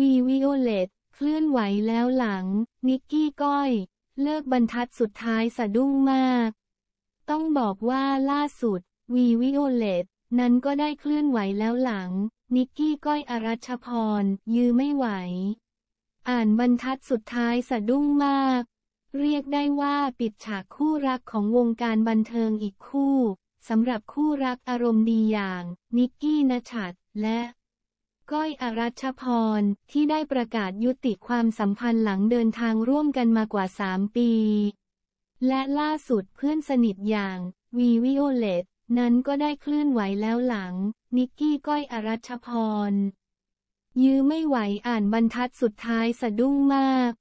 วีวิโอเลตเคลื่อนไหวแล้วหลัง นิกกี้ก้อยเลิกบรรทัดสุดท้ายสะดุ้งมาก ต้องบอกว่าล่าสุด วีวิโอเลต นั้นก็ได้เคลื่อนไหวแล้วหลัง นิกกี้ก้อยอรัชพร ยื้อไม่ไหว อ่านบรรทัดสุดท้ายสะดุ้งมาก เรียกได้ว่าปิดฉากคู่รักของวงการบันเทิงอีกคู่สำหรับคู่รักอารมณ์ดีอย่าง นิกกี้นชัดและก้อยอรัชพร ที่ได้ประกาศยุติความสัมพันธ์หลังเดินทางร่วมกันมากว่า 3 ปี และล่าสุดเพื่อนสนิทอย่าง วีวิโอเลตนั้นก็ได้เคลื่อนไหวแล้วหลัง นิกกี้ก้อยอรัชพร ยื้อไม่ไหวอ่านบรรทัดสุดท้ายสะดุ้งมาก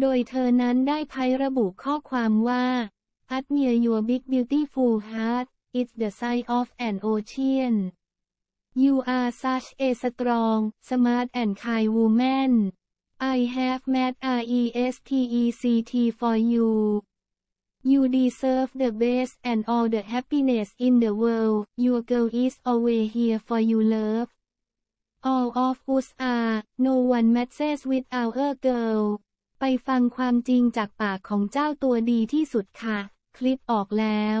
โดยเธอนั้นได้พายระบุข้อความว่า Admire your big beautiful heart it's the size of an ocean You are such a strong, smart and kind woman. I have made RESPECT for you. You deserve the best and all the happiness in the world. Your girl is always here for you, love. All of us are. No one matches with our girl. ไปฟังความจริงจากปากของเจ้าตัวดีที่สุดค่ะ คลิปออกแล้ว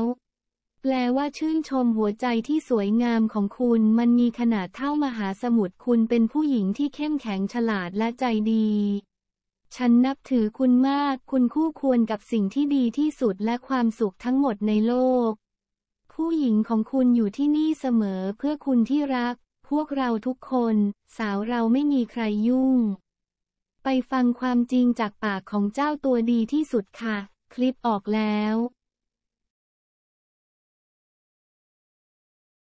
แปลว่าชื่นชมหัวใจที่สวยงามของคุณมันมีขนาดเท่ามหาสมุทรคุณเป็นผู้หญิงที่เข้มแข็งฉลาดและใจดี ฉันนับถือคุณมากคุณคู่ควรกับสิ่งที่ดีที่สุดและความสุขทั้งหมดในโลก ผู้หญิงของคุณอยู่ที่นี่เสมอเพื่อคุณที่รัก พวกเราทุกคน สาวเราไม่มีใครยุ่ง ไปฟังความจริงจากปากของเจ้าตัวดีที่สุดค่ะ คลิปออกแล้ว